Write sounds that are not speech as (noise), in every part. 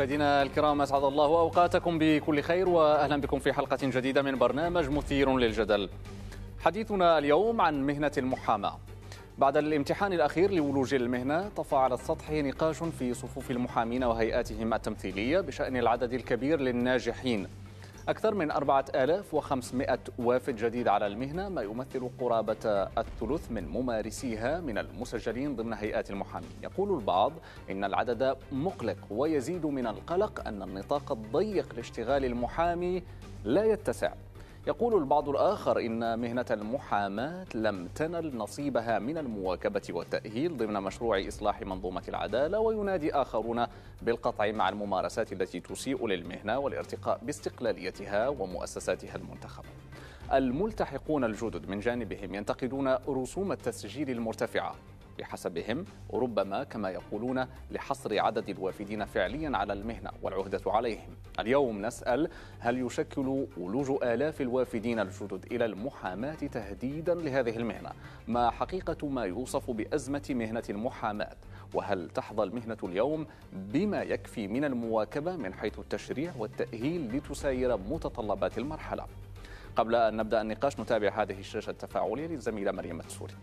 مشاهدينا الكرام اسعد الله اوقاتكم بكل خير واهلا بكم في حلقه جديده من برنامج مثير للجدل. حديثنا اليوم عن مهنه المحاماه. بعد الامتحان الاخير لولوج المهنه طفى على السطح نقاش في صفوف المحامين وهيئاتهم التمثيليه بشان العدد الكبير للناجحين أكثر من 4500 وافد جديد على المهنة ما يمثل قرابة الثلث من ممارسيها من المسجلين ضمن هيئات المحامين يقول البعض إن العدد مقلق ويزيد من القلق أن النطاق الضيق لاشتغال المحامي لا يتسع يقول البعض الآخر إن مهنة المحاماة لم تنل نصيبها من المواكبة والتأهيل ضمن مشروع إصلاح منظومة العدالة وينادي آخرون بالقطع مع الممارسات التي تسيء للمهنة والارتقاء باستقلاليتها ومؤسساتها المنتخبة الملتحقون الجدد من جانبهم ينتقدون رسوم التسجيل المرتفعة بحسبهم وربما كما يقولون لحصر عدد الوافدين فعليا على المهنة والعهدة عليهم اليوم نسأل هل يشكل ولوج آلاف الوافدين الجدد إلى المحاماة تهديدا لهذه المهنة ما حقيقة ما يوصف بأزمة مهنة المحاماة وهل تحظى المهنة اليوم بما يكفي من المواكبة من حيث التشريع والتأهيل لتساير متطلبات المرحلة قبل أن نبدأ النقاش نتابع هذه الشاشة التفاعلية للزميلة مريم السوري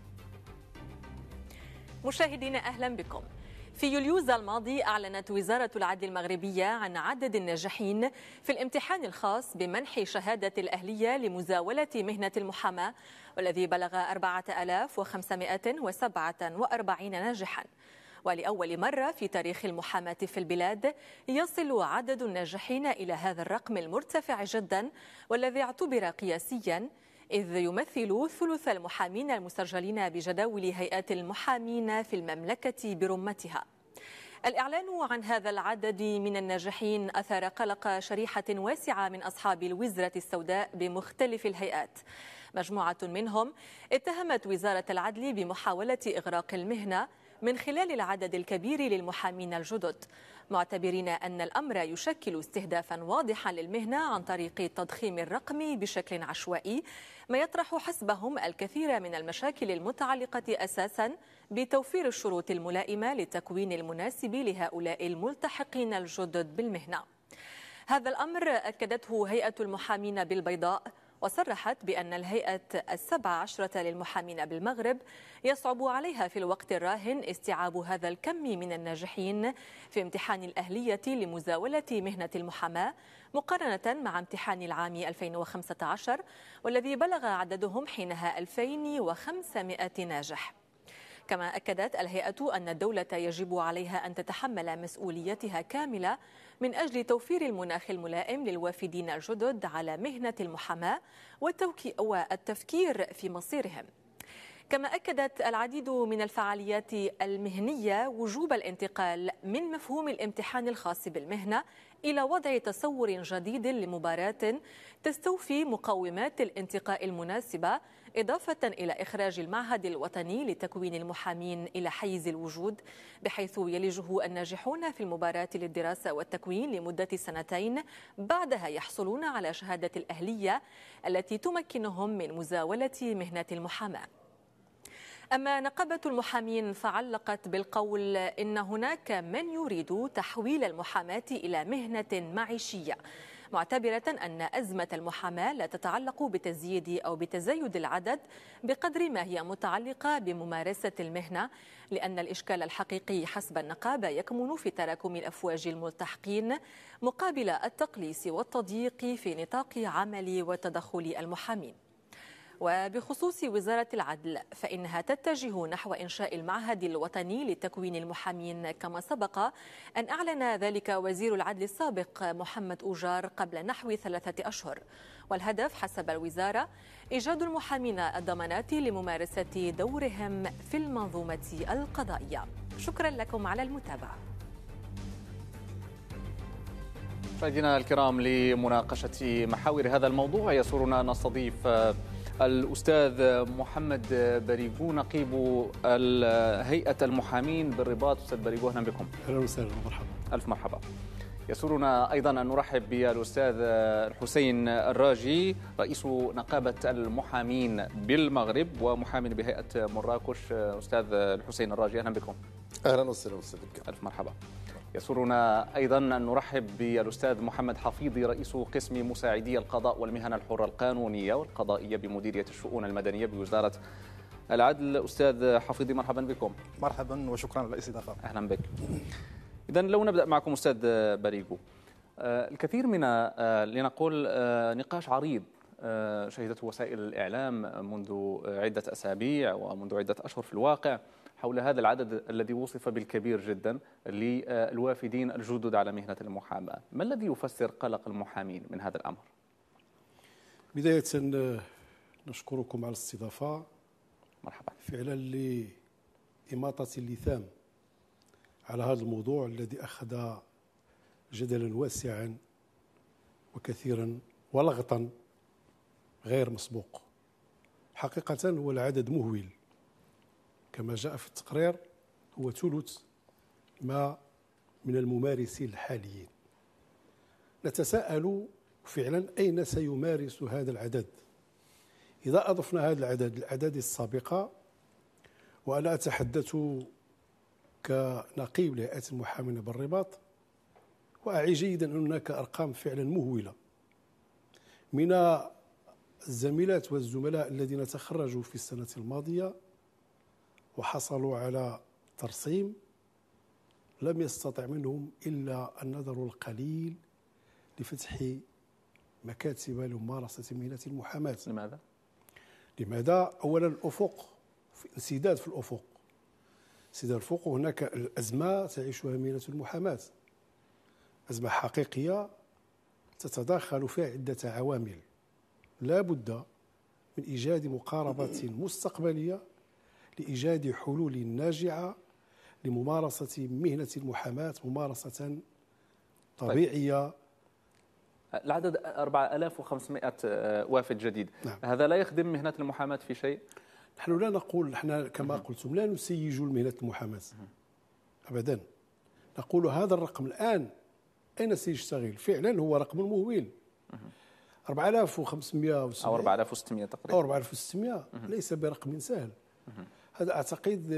مشاهدينا أهلا بكم في يوليوز الماضي أعلنت وزارة العدل المغربية عن عدد الناجحين في الامتحان الخاص بمنح شهادة الأهلية لمزاولة مهنة المحاماة والذي بلغ 4547 ناجحاً ولأول مرة في تاريخ المحاماة في البلاد يصل عدد الناجحين إلى هذا الرقم المرتفع جدا والذي اعتبر قياسيا إذ يمثل ثلث المحامين المسجلين بجداول هيئات المحامين في المملكة برمتها الإعلان عن هذا العدد من الناجحين أثار قلق شريحة واسعة من أصحاب الوزرة السوداء بمختلف الهيئات مجموعة منهم اتهمت وزارة العدل بمحاولة إغراق المهنة من خلال العدد الكبير للمحامين الجدد معتبرين أن الأمر يشكل استهدافا واضحا للمهنة عن طريق التضخيم الرقمي بشكل عشوائي ما يطرح حسبهم الكثير من المشاكل المتعلقة أساسا بتوفير الشروط الملائمة للتكوين المناسب لهؤلاء الملتحقين الجدد بالمهنة هذا الأمر أكدته هيئة المحامين بالبيضاء وصرحت بأن الهيئة السبع عشرة للمحامين بالمغرب يصعب عليها في الوقت الراهن استيعاب هذا الكم من الناجحين في امتحان الأهلية لمزاولة مهنة المحاماة مقارنة مع امتحان العام 2015 والذي بلغ عددهم حينها 2500 ناجح كما أكدت الهيئة أن الدولة يجب عليها أن تتحمل مسؤوليتها كاملة من أجل توفير المناخ الملائم للوافدين الجدد على مهنة المحاماة والتفكير في مصيرهم كما أكدت العديد من الفعاليات المهنية وجوب الانتقال من مفهوم الامتحان الخاص بالمهنة إلى وضع تصور جديد لمباراة تستوفي مقومات الانتقاء المناسبة إضافة إلى إخراج المعهد الوطني لتكوين المحامين إلى حيز الوجود بحيث يلجه الناجحون في المباراة للدراسة والتكوين لمدة سنتين بعدها يحصلون على شهادة الأهلية التي تمكنهم من مزاولة مهنة المحاماة أما نقابة المحامين فعلقت بالقول إن هناك من يريد تحويل المحاماة إلى مهنة معيشية معتبرة أن أزمة المحاماة لا تتعلق بتزييد أو بتزايد العدد بقدر ما هي متعلقة بممارسة المهنة لأن الإشكال الحقيقي حسب النقابة يكمن في تراكم الأفواج الملتحقين مقابل التقليص والتضييق في نطاق عمل وتدخل المحامين وبخصوص وزارة العدل فإنها تتجه نحو إنشاء المعهد الوطني لتكوين المحامين كما سبق أن أعلن ذلك وزير العدل السابق محمد أوجار قبل نحو ثلاثة أشهر والهدف حسب الوزارة إيجاد المحامين الضمانات لممارسة دورهم في المنظومة القضائية شكرا لكم على المتابعة مشاهدينا الكرام لمناقشة محاور هذا الموضوع يسرنا أن نستضيف الأستاذ محمد بريبو نقيب هيئة المحامين بالرباط أستاذ بريبو أهلا بكم أهلا وسهلا مرحبا ألف مرحبا يسرنا أيضا أن نرحب بالأستاذ الحسين الراجي رئيس نقابة المحامين بالمغرب ومحامي بهيئة مراكش أستاذ الحسين الراجي أهلا بكم أهلا وسهلا أستاذ ألف مرحبا يسرنا ايضا ان نرحب بالاستاذ محمد حفيظي رئيس قسم مساعدي القضاء والمهن الحره القانونيه والقضائيه بمديريه الشؤون المدنيه بوزاره العدل استاذ حفيظي مرحبا بكم مرحبا وشكرا على الاستضافه اهلا بك اذا لو نبدا معكم استاذ بريغو آه، الكثير من آه، لنقول آه، نقاش عريض شهدته وسائل الاعلام منذ عده اسابيع ومنذ عده اشهر في الواقع حول هذا العدد الذي وصف بالكبير جدا للوافدين الجدد على مهنة المحاماة ما الذي يفسر قلق المحامين من هذا الأمر؟ بداية نشكركم على الاستضافة مرحبا فعلا لإماطة اللثام على هذا الموضوع الذي أخذ جدلا واسعا وكثيرا ولغطا غير مسبوق حقيقة هو العدد مهول كما جاء في التقرير هو ثلث ما من الممارسين الحاليين نتساءل فعلا أين سيمارس هذا العدد إذا أضفنا هذا العدد الأعداد السابقة وأنا أتحدث كنقيب لهيئة المحامين بالرباط وأعي جيدا أن هناك أرقام فعلا مهولة من الزميلات والزملاء الذين تخرجوا في السنة الماضية وحصلوا على ترسيم لم يستطع منهم إلا النظر القليل لفتح مكاتب لممارسة مهنة المحاماة لماذا؟ لماذا؟ أولا الأفق انسداد في الأفق انسداد الأفق هناك الأزمة تعيشها مهنة المحاماة أزمة حقيقية تتداخل فيها عدة عوامل لا بد من إيجاد مقاربة مستقبلية لإيجاد حلول ناجعة لممارسة مهنة المحاماة ممارسة طيب. طبيعية طيب. العدد 4500 آه، وافد جديد نعم. هذا لا يخدم مهنة المحاماة في شيء؟ نحن لا نقول نحن كما قلتم لا نسيج مهنة المحاماة أبدا نقول هذا الرقم الآن أين سيشتغل؟ فعلا هو رقم مهول 4500 أو 4600 تقريبا أو 4600 ليس برقم سهل هذا أعتقد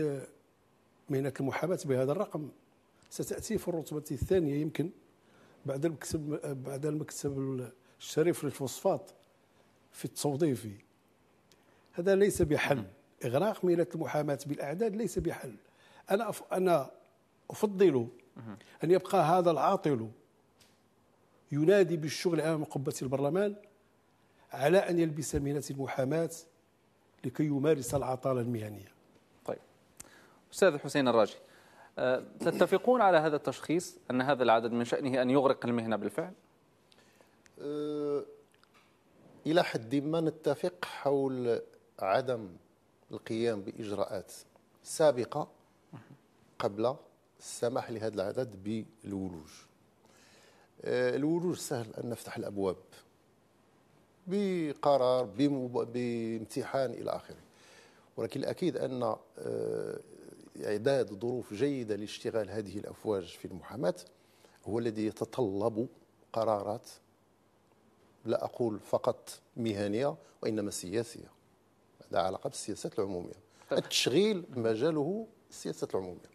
مهنة المحاماة بهذا الرقم ستأتي في الرتبة الثانية يمكن بعد المكتب بعد المكتب الشريف للفوسفات في التوظيف هذا ليس بحل إغراق مهنة المحاماة بالأعداد ليس بحل أنا أنا أفضل أن يبقى هذا العاطل ينادي بالشغل امام قبه البرلمان على ان يلبس مهنه المحاماه لكي يمارس العطاله المهنيه أستاذ حسين الراجي آه، تتفقون على هذا التشخيص أن هذا العدد من شأنه أن يغرق المهنة بالفعل؟ آه، إلى حد ما نتفق حول عدم القيام بإجراءات سابقة قبل السماح لهذا العدد بالولوج آه، الولوج سهل أن نفتح الأبواب بقرار بامتحان إلى آخره ولكن الأكيد أن إعداد ظروف جيدة لاشتغال هذه الأفواج في المحاماة هو الذي يتطلب قرارات لا أقول فقط مهنية وإنما سياسية لها علاقة بالسياسات العمومية طيب. التشغيل مجاله السياسات العمومية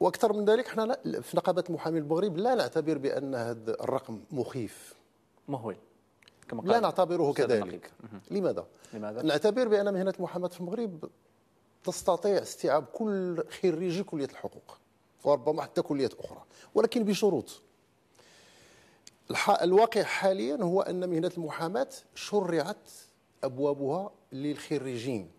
واكثر من ذلك احنا في نقابه محامي المغرب لا نعتبر بان هذا الرقم مخيف مهول كما قال لا نعتبره كذلك لماذا؟ لماذا؟ نعتبر بان مهنه المحاماه في المغرب تستطيع استيعاب كل خريجي كلية الحقوق وربما حتى كليات أخرى ولكن بشروط الواقع حاليا هو أن مهنة المحاماة شرعت أبوابها للخريجين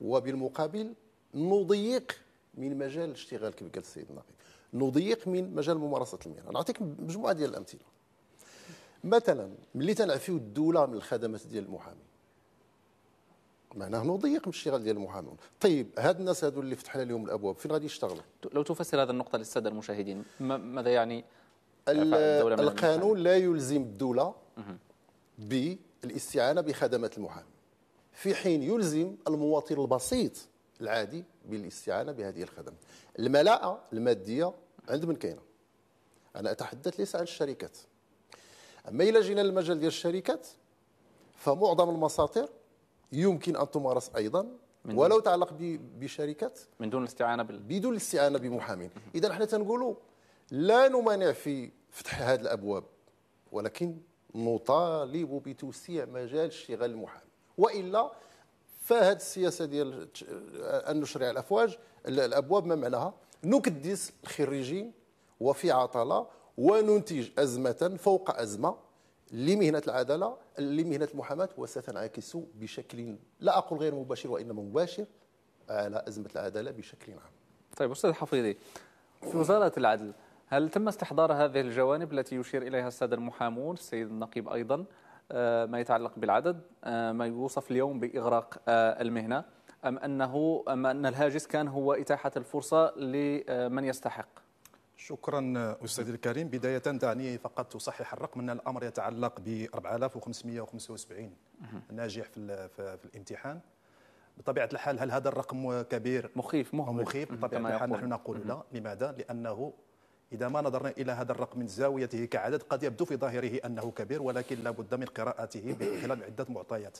وبالمقابل نضيق من مجال الاشتغال كما قال السيد النقيب نضيق من مجال ممارسة المهنة نعطيك مجموعة ديال الأمثلة مثلا ملي تنعفيو الدولة من الخدمات ديال المحامي معناه انه ضيق من الاشتغال ديال المحامون طيب هاد الناس هادو اللي فتحنا لهم الابواب فين غادي يشتغلوا لو تفسر هذه النقطه للساده المشاهدين ماذا يعني القانون لا يلزم الدوله بالاستعانه بخدمات المحامي في حين يلزم المواطن البسيط العادي بالاستعانه بهذه الخدمات الملاءه الماديه عند من كاينه انا اتحدث ليس عن الشركات اما الى جينا للمجال ديال الشركات فمعظم المساطر يمكن أن تمارس أيضا ولو تعلق بشركات من دون الاستعانة بال... بدون الاستعانة بمحامين إذا حنا تنقولوا لا نمانع في فتح هذه الأبواب ولكن نطالب بتوسيع مجال اشتغال المحامي وإلا فهاد السياسة ديال أن نشرع الأفواج الأبواب ما معناها نكدس الخريجين وفي عطلة وننتج أزمة فوق أزمة لمهنة العدالة لمهنة المحاماة وستنعكس بشكل لا أقول غير مباشر وإنما مباشر على أزمة العدالة بشكل عام طيب أستاذ حفيظي في وزارة العدل هل تم استحضار هذه الجوانب التي يشير إليها السادة المحامون السيد النقيب أيضا آه، ما يتعلق بالعدد آه، ما يوصف اليوم بإغراق آه، المهنة أم أنه أم أن الهاجس كان هو إتاحة الفرصة لمن يستحق شكرا استاذ الكريم بدايه دعني فقط تصحح الرقم ان الامر يتعلق ب 4575 ناجح في, في الامتحان بطبيعه الحال هل هذا الرقم كبير مخيف مخيف بطبيعه الحال نحن نقول لا لماذا لانه إذا ما نظرنا إلى هذا الرقم من زاويته كعدد قد يبدو في ظاهره أنه كبير ولكن لا بد من قراءته خلال عدة معطيات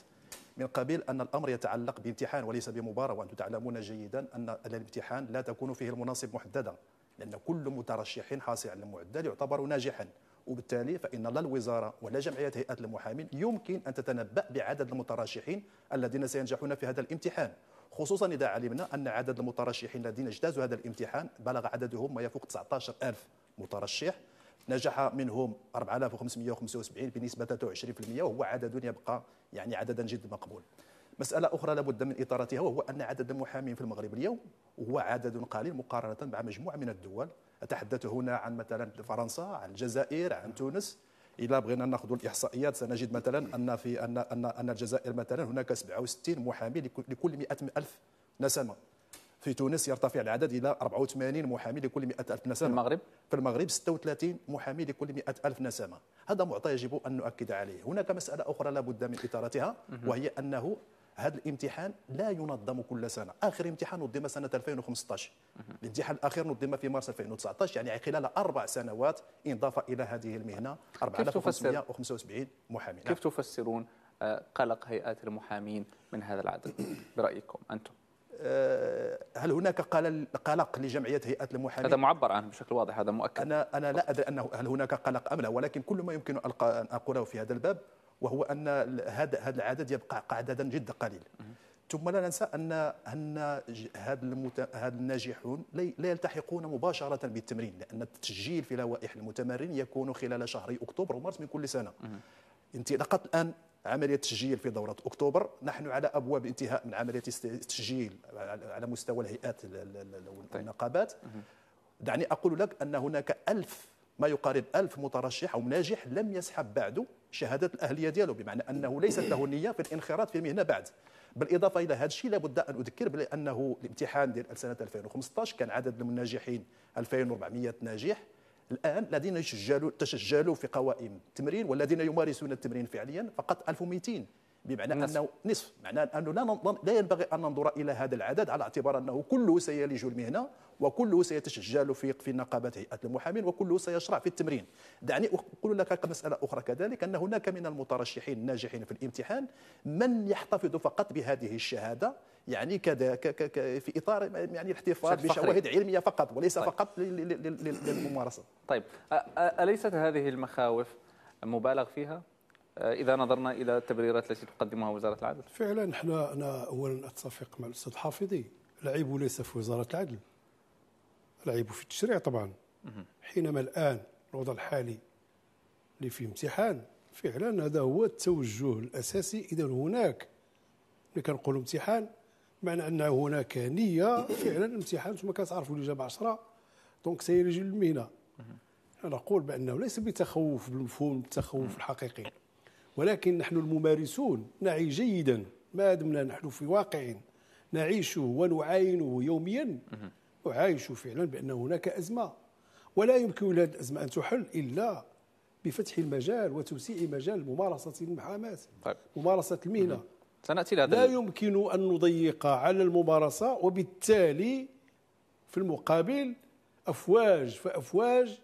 من قبيل أن الأمر يتعلق بامتحان وليس بمباراة وأنتم تعلمون جيدا أن الامتحان لا تكون فيه المناصب محددة لأن كل مترشح حاصل على المعدل يعتبر ناجحا وبالتالي فإن لا الوزارة ولا جمعية هيئه المحامين يمكن أن تتنبأ بعدد المترشحين الذين سينجحون في هذا الامتحان خصوصا إذا علمنا أن عدد المترشحين الذين اجتازوا هذا الامتحان بلغ عددهم ما يفوق 19 ألف مترشح نجح منهم 4575 بنسبة 23% وهو عدد يبقى يعني عددا جد مقبول مسألة أخرى لابد من إطارتها وهو أن عدد المحامين في المغرب اليوم هو عدد قليل مقارنة مع مجموعة من الدول أتحدث هنا عن مثلا فرنسا عن الجزائر عن تونس إلا بغينا ناخذ الإحصائيات سنجد مثلا أن في أن أن أن الجزائر مثلا هناك 67 محامي لكل 100 ألف نسمة في تونس يرتفع العدد الى 84 محامي لكل 100 الف نسمه في المغرب في المغرب 36 محامي لكل 100 الف نسمه هذا معطى يجب ان نؤكد عليه هناك مساله اخرى لابد من إطارتها وهي انه هذا الامتحان لا ينظم كل سنه اخر امتحان نظم سنه 2015 الامتحان الاخير نظم في مارس 2019 يعني خلال اربع سنوات انضاف الى هذه المهنه 4575 محامي كيف تفسرون آه، قلق هيئات المحامين من هذا العدد برايكم انتم آه، هل هناك قلق لجمعيه هيئات المحامين؟ هذا معبر عنه بشكل واضح هذا مؤكد انا انا لا ادري انه هل هناك قلق ام لا ولكن كل ما يمكن ان اقوله في هذا الباب وهو ان هذا هذا العدد يبقى عددا جدا قليلا ثم لا ننسى ان ان هذا المت... هذا الناجحون لا يلتحقون مباشره بالتمرين لان التسجيل في لوائح المتمرن يكون خلال شهري اكتوبر ومارس من كل سنه انت لقد الان عمليه التسجيل في دوره اكتوبر نحن على ابواب انتهاء من عمليه التسجيل على مستوى الهيئات طيب. والنقابات دعني اقول لك ان هناك ألف ما يقارب ألف مترشح او ناجح لم يسحب بعد شهادات الاهليه ديالو بمعنى انه ليست له نيه في الانخراط في المهنه بعد بالاضافه الى هذا الشيء لابد ان اذكر بانه الامتحان ديال سنه 2015 كان عدد الناجحين 2400 ناجح الان الذين تسجلوا في قوائم التمرين والذين يمارسون التمرين فعليا فقط 1200 بمعنى نصف. انه نصف معناه انه لا ننظر لا ينبغي ان ننظر الى هذا العدد على اعتبار انه كله سيلج المهنه وكله سيتسجل في في نقابه هيئه المحامين وكله سيشرع في التمرين دعني اقول لك مساله اخرى كذلك ان هناك من المترشحين الناجحين في الامتحان من يحتفظ فقط بهذه الشهاده يعني كذا في اطار يعني الاحتفاظ بشواهد علميه فقط وليس طيب. فقط للممارسه طيب اليست هذه المخاوف مبالغ فيها آه، اذا نظرنا الى التبريرات التي تقدمها وزاره العدل فعلا احنا انا اولا اتفق مع الاستاذ حافظي العيب ليس في وزاره العدل العيب في التشريع طبعا حينما الان الوضع الحالي اللي فيه امتحان فعلا هذا هو التوجه الاساسي اذا هناك ملي كنقولوا امتحان معنى ان هناك نيه فعلا امتحان ثم كتعرفوا الاجابه 10 دونك سيرجل المهنه انا اقول بانه ليس بتخوف بالمفهوم التخوف الحقيقي ولكن نحن الممارسون نعي جيدا ما دمنا نحن في واقع نعيشه ونعاينه يوميا نعايش فعلا بأن هناك أزمة ولا يمكن لهذه الأزمة أن تحل إلا بفتح المجال وتوسيع مجال ممارسة المحاماة طيب. ممارسة المهنة سنأتي لهذا لا يمكن أن نضيق على الممارسة وبالتالي في المقابل أفواج فأفواج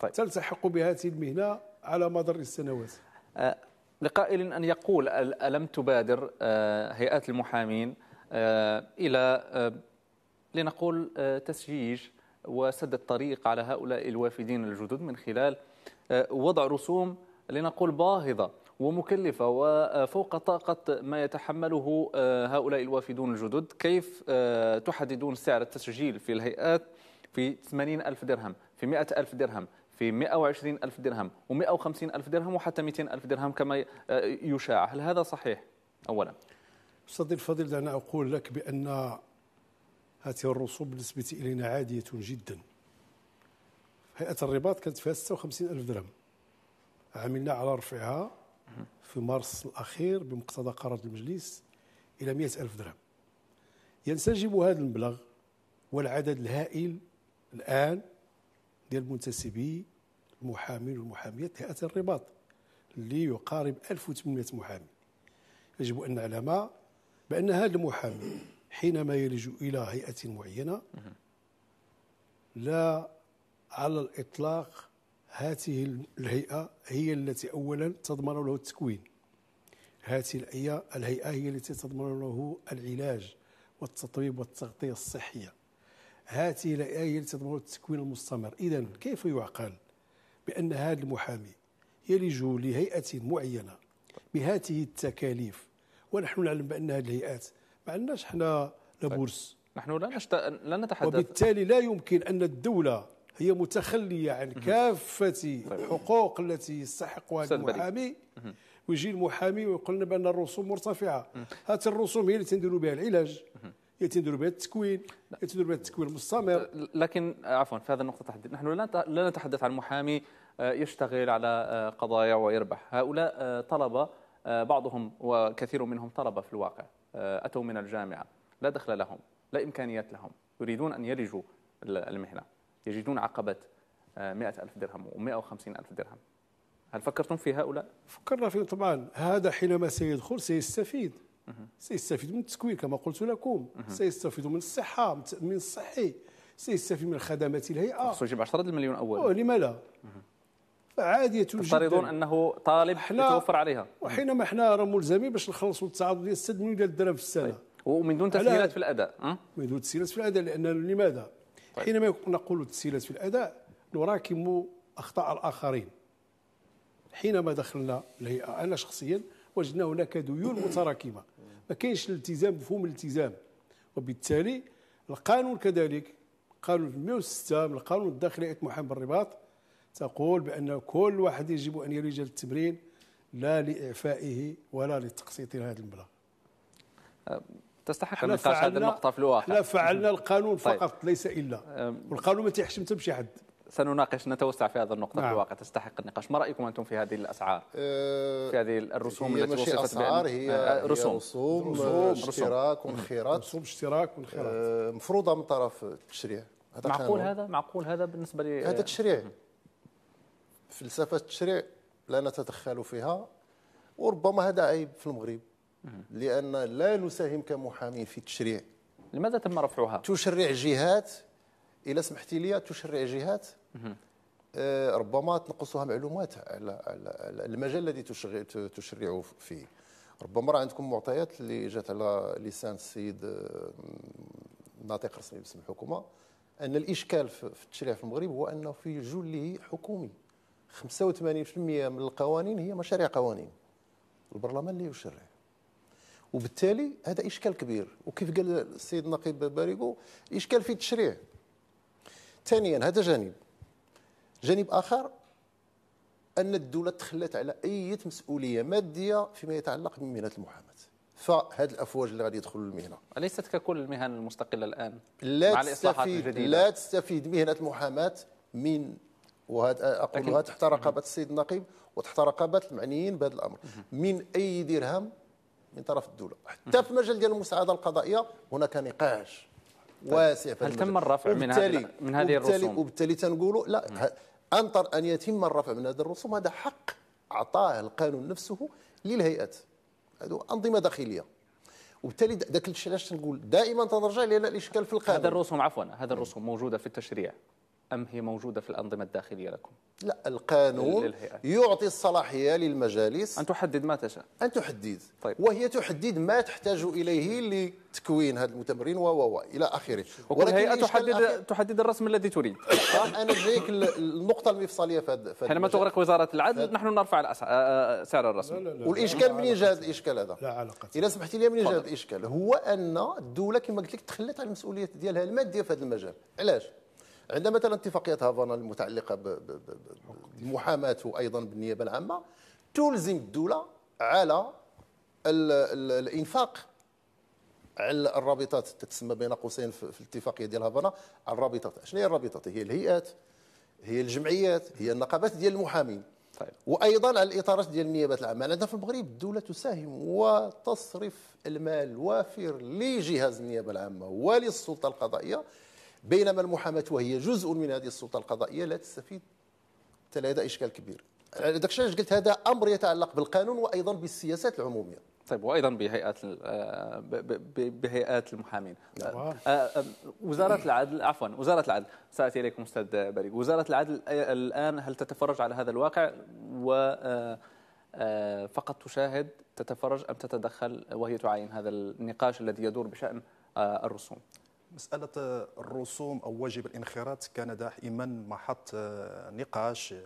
طيب. تلتحق بهذه المهنة على مدار السنوات آه، لقائل أن يقول ألم تبادر آه، هيئات المحامين آه، إلى آه، لنقول تسجيج وسد الطريق على هؤلاء الوافدين الجدد من خلال وضع رسوم لنقول باهظة ومكلفة وفوق طاقة ما يتحمله هؤلاء الوافدون الجدد كيف تحددون سعر التسجيل في الهيئات في 80 ألف درهم في 100 ألف درهم في 120 ألف درهم و150 ألف درهم وحتى 200 ألف درهم كما آه، يشاع هل هذا صحيح أولا أستاذ الفضيل دعنا أقول لك بأن هذه الرسوم بالنسبة إلينا عادية جدا هيئة الرباط كانت فيها 56 ألف درهم عملنا على رفعها في مارس الأخير بمقتضى قرار المجلس إلى 100 ألف درهم ينسجم هذا المبلغ والعدد الهائل الآن ديال منتسبي المحامين والمحاميات هيئه الرباط اللي يقارب 1800 محامي يجب ان نعلم بان هذا المحامي حينما يلجؤ الى هيئه معينه لا على الاطلاق هذه الهيئه هي التي اولا تضمن له التكوين هذه الهيئه هي التي تضمن له العلاج والتطبيب والتغطيه الصحيه هاته الآية التي تضمن التكوين المستمر إذا كيف يعقل بأن هذا المحامي يلج لهيئة معينة بهذه التكاليف ونحن نعلم بأن هذه الهيئات ما عندناش حنا لا بورس طيب، نحن لا نشت... لا نتحدث وبالتالي لا يمكن أن الدولة هي متخلية عن كافة الحقوق طيب. التي يستحقها المحامي ويجي المحامي ويقول لنا بأن الرسوم مرتفعة هات الرسوم هي اللي تنديروا بها العلاج يتندر بها التكوين يتندر بها التكوين المستمر لكن عفوا في هذه النقطه تحديدا نحن لا نتحدث عن محامي آه، يشتغل على آه، قضايا ويربح هؤلاء آه، طلبه بعضهم وكثير منهم طلبه في الواقع اتوا من الجامعه لا دخل لهم لا امكانيات لهم يريدون ان يلجوا المهنه يجدون عقبه 100 ألف درهم و150 ألف درهم هل فكرتم في هؤلاء؟ فكرنا فيهم طبعا هذا حينما سيدخل سيستفيد سيستفيد من التكوين كما قلت لكم سيستفيد من الصحه من التامين الصحي سيستفيد من خدمات الهيئه خصو يجيب 10 المليون اولا لما لا عادية جدا تفترضون انه طالب احنا يتوفر عليها وحينما احنا راه ملزمين باش نخلصوا التعاضد ديال 6 مليون ديال الدرهم في السنه ومن دون تسهيلات في الاداء من دون تسهيلات في الاداء لان لماذا؟ طيب. حينما نقول تسهيلات في الاداء نراكم اخطاء الاخرين حينما دخلنا الهيئه انا شخصيا وجدنا هناك ديون متراكمه ما كاينش الالتزام مفهوم الالتزام وبالتالي القانون كذلك قانون 106 من القانون الداخلي محمد بالرباط تقول بان كل واحد يجب ان يلجا للتمرين لا لاعفائه ولا لتقسيط هذا المبلغ تستحق النقاش هذه النقطه في الواقع احنا فعلنا القانون طيب. فقط طيب. ليس الا والقانون ما تيحشم حتى بشي حد سنناقش نتوسع في هذا النقطة نعم. في الواقع تستحق النقاش، ما رأيكم أنتم في هذه الأسعار؟ أه، في هذه الرسوم هي التي ماشي وصفت أسعار بأن هي, آه، هي رسوم رسوم, رسوم آه، اشتراك وانخراط رسوم اشتراك وانخراط مفروضة من طرف التشريع هذا معقول هذا؟ معقول هذا بالنسبة لي هذا تشريع فلسفة التشريع لا نتدخل فيها وربما هذا عيب في المغرب لأن لا نساهم كمحامين في التشريع لماذا تم رفعها؟ تشرع جهات الا سمحتي لي تشرع جهات آه، ربما تنقصها معلومات على المجال الذي تشرع فيه ربما راه عندكم معطيات اللي جات على لسان السيد آه، ناطق رسمي باسم الحكومه ان الاشكال في التشريع في المغرب هو انه في جله حكومي 85% من القوانين هي مشاريع قوانين البرلمان اللي يشرع وبالتالي هذا اشكال كبير وكيف قال السيد نقيب باريغو اشكال في التشريع ثانيا هذا جانب جانب اخر ان الدوله تخلت على اي مسؤوليه ماديه فيما يتعلق بمهنه المحاماه فهذه الافواج اللي غادي يدخلوا المهنه اليست ككل المهن المستقله الان لا مع تستفيد لا تستفيد مهنه المحاماه من وهذا اقولها تحت رقابه السيد النقيب وتحت رقابه المعنيين بهذا الامر من اي درهم من طرف الدوله حتى في مجال ديال المساعده القضائيه هناك نقاش طيب. في هل تم الرفع من هذه من هذه الرسوم وبالتالي تنقولوا لا انطر ان يتم الرفع من هذه الرسوم هذا حق اعطاه القانون نفسه للهيئات هذو انظمه داخليه وبالتالي داك الشيء علاش تنقول دائما تنرجع لان الاشكال في القانون هذه الرسوم عفوا هذه الرسوم موجوده في التشريع أم هي موجودة في الأنظمة الداخلية لكم؟ لا القانون للهيئة. يعطي الصلاحية للمجالس أن تحدد ما تشاء أن تحدد طيب. وهي تحدد ما تحتاج إليه لتكوين هذا المتمرين و إلى آخره ولكن الهيئة تحدد تحدد الرسم الذي تريد أنا جايك النقطة المفصلية في هذا حينما تغرق وزارة العدل فد... نحن نرفع آه، آه، آه، سعر الرسم لا لا لا والإشكال من جاء الإشكال هذا لا علاقة إذا سمحتي لي من جاء الإشكال هو أن الدولة كما قلت لك تخلت على المسؤولية ديالها المادية في هذا المجال علاش؟ عندنا مثلا اتفاقيه هافانا المتعلقه بالمحاماه وايضا بالنيابه العامه تلزم الدوله على الانفاق على الرابطات تتسمى بين قوسين في الاتفاقيه ديال هافانا الرابطات شنو هي الرابطات هي الهيئات هي الجمعيات هي النقابات ديال المحامين طيب. وايضا على الاطارات ديال النيابات العامه عندنا في المغرب الدوله تساهم وتصرف المال وافر لجهاز النيابه العامه وللسلطه القضائيه بينما المحاماة وهي جزء من هذه السلطة القضائية لا تستفيد هذا إشكال كبير داك الشيء قلت هذا أمر يتعلق بالقانون وأيضا بالسياسات العمومية طيب وايضا بهيئات آه، بهيئات المحامين نعم. آه، آه، وزاره العدل عفوا وزاره العدل ساتي اليكم استاذ بريق وزاره العدل الان هل تتفرج على هذا الواقع و فقط تشاهد تتفرج ام تتدخل وهي تعاين هذا النقاش الذي يدور بشان الرسوم مسألة الرسوم أو واجب الانخراط كان دائما محط آه، نقاش آه،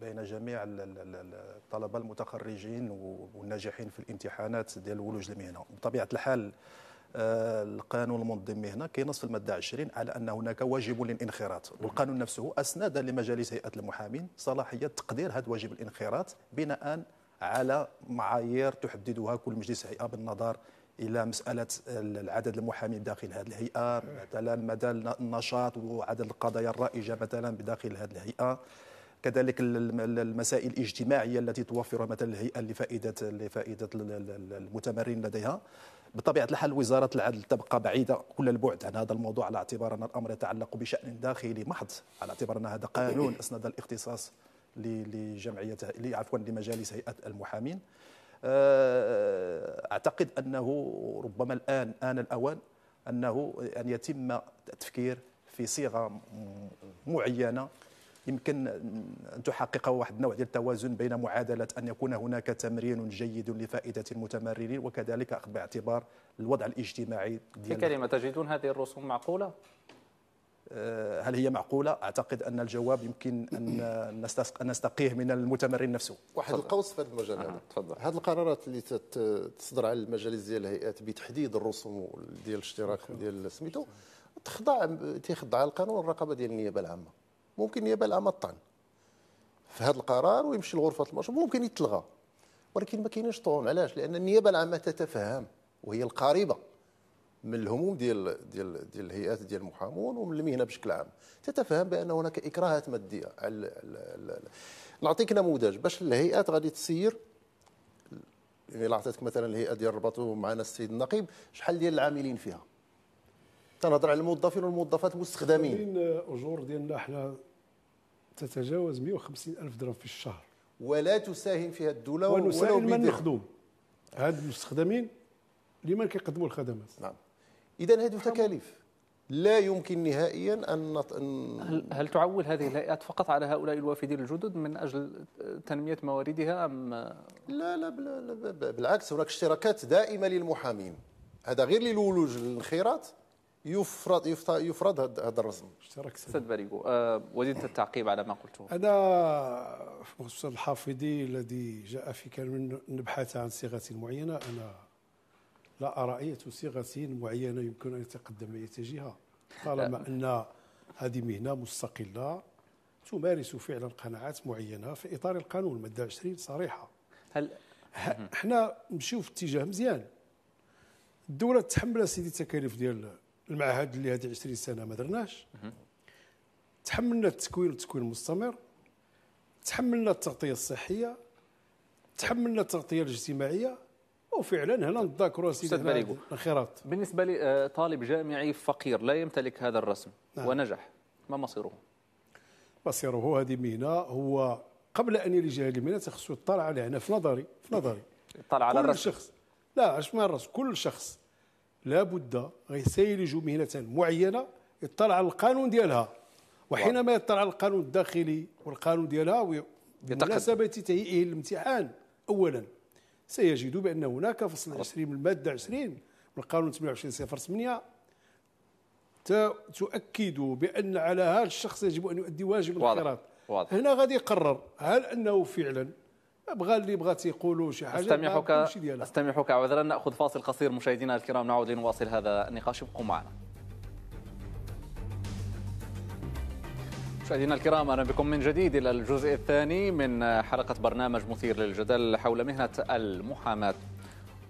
بين جميع الطلبة المتخرجين والناجحين في الامتحانات ديال ولوج المهنة بطبيعة الحال آه، القانون المنظم هنا كينص في الماده 20 على ان هناك واجب للانخراط والقانون نفسه اسند لمجالس هيئه المحامين صلاحيه تقدير هذا واجب الانخراط بناء على معايير تحددها كل مجلس هيئه بالنظر الى مساله العدد المحامين داخل هذه الهيئه مثلا مدى النشاط وعدد القضايا الرائجه مثلا بداخل هذه الهيئه كذلك المسائل الاجتماعيه التي توفرها مثلا الهيئه لفائده لفائده المتمرين لديها بطبيعه الحال وزاره العدل تبقى بعيده كل البعد عن هذا الموضوع على اعتبار ان الامر يتعلق بشان داخلي محض على اعتبار ان هذا قانون اسند الاختصاص لجمعيه عفوا لمجالس هيئه المحامين آه، اعتقد انه ربما الان ان الاوان انه ان يتم التفكير في صيغه معينه يمكن ان تحقق واحد النوع ديال التوازن بين معادله ان يكون هناك تمرين جيد لفائده المتمرنين وكذلك اخذ باعتبار الوضع الاجتماعي ديال في كلمه تجدون هذه الرسوم معقوله؟ آه، هل هي معقوله؟ اعتقد ان الجواب يمكن ان (coughs) نستقيه من المتمرن نفسه. واحد فضل. القوس في هذا المجال هذا. تفضل. هذه القرارات اللي تصدر على المجالس ديال الهيئات بتحديد الرسوم ديال الاشتراك ديال سميتو تخضع تخضع القانون الرقابه ديال النيابه العامه. ممكن النيابه العامه تطعن في هذا القرار ويمشي لغرفه المشروع ممكن يتلغى ولكن ما كاينش طعون علاش؟ لان النيابه العامه تتفهم وهي القريبه من الهموم ديال ديال ديال الهيئات ديال المحامون ومن المهنه بشكل عام تتفهم بان هناك اكراهات ماديه على نعطيك نموذج باش الهيئات غادي تسير يعني عطيتك مثلا الهيئه ديال الرباط ومعنا السيد النقيب شحال ديال العاملين فيها تنهضر على الموظفين والموظفات المستخدمين الاجور آه، ديالنا حنا تتجاوز 150 الف درهم في الشهر ولا تساهم فيها الدوله ولا من مخدوم هاد المستخدمين لمن كيقدموا الخدمات نعم إذا هذه تكاليف لا يمكن نهائيا أن نط... هل, هل تعول هذه الهيئات فقط على هؤلاء الوافدين الجدد من أجل تنمية مواردها أم لا لا, لا, لا بالعكس هناك اشتراكات دائمة للمحامين هذا غير للولوج للانخراط يفرض يفرض, يفرض هذا الرسم اشتراك استاذ باريكو أه التعقيب على ما قلته انا في بخصوص الحافظي الذي جاء في كلام نبحث عن صيغه معينه انا لا أرى أي صيغة معينة يمكن أن يتقدم أي جهة طالما أن هذه مهنة مستقلة تمارس فعلا قناعات معينة في إطار القانون مادة 20 صريحة هل حنا نمشيو في اتجاه مزيان الدولة تحمل سيدي التكاليف ديال المعهد اللي هذه 20 سنة ما درناش تحملنا التكوين والتكوين المستمر تحملنا التغطية الصحية تحملنا التغطية الاجتماعية وفعلا هنا نتذكروا سيدي الانخراط بالنسبه لطالب آه، جامعي فقير لا يمتلك هذا الرسم نعم. ونجح ما مصيره؟ مصيره هذه مهنه هو قبل ان يلجا هذه المهنه تخصو يطلع عليها هنا في نظري في نظري يطلع على الرسم شخص لا اش ما الرسم كل شخص لابد غيسيلج مهنه معينه يطلع على القانون ديالها وحينما يطلع على القانون الداخلي والقانون ديالها بمناسبه تهيئه الامتحان اولا سيجد بأن هناك فصل 20 من المادة 20 من القانون 2808 تؤكد بأن على هذا الشخص يجب أن يؤدي واجب الانخراط هنا غادي يقرر هل أنه فعلا بغى اللي بغى تيقولوا شي حاجه استمحك استمحك عذرا ناخذ فاصل قصير مشاهدينا الكرام نعود لنواصل هذا النقاش ابقوا معنا مشاهدينا الكرام اهلا بكم من جديد الى الجزء الثاني من حلقه برنامج مثير للجدل حول مهنه المحاماه.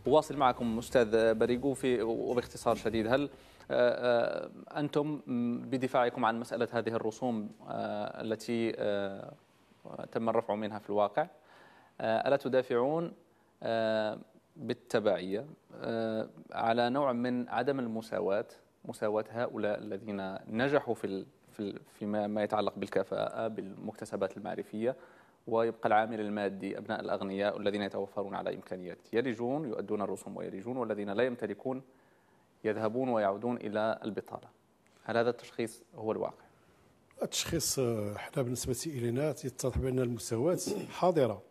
واصل معكم استاذ بريقو في وباختصار شديد هل آه، آه، انتم بدفاعكم عن مساله هذه الرسوم آه، التي تم الرفع منها في الواقع الا تدافعون بالتبعيه على نوع من عدم المساواه مساواه هؤلاء الذين نجحوا في في فيما ما يتعلق بالكفاءة بالمكتسبات المعرفية ويبقى العامل المادي أبناء الأغنياء الذين يتوفرون على إمكانيات يلجون يؤدون الرسوم ويلجون والذين لا يمتلكون يذهبون ويعودون إلى البطالة هل هذا التشخيص هو الواقع؟ التشخيص احنا بالنسبة إلينا يتضح بأن المساواة حاضرة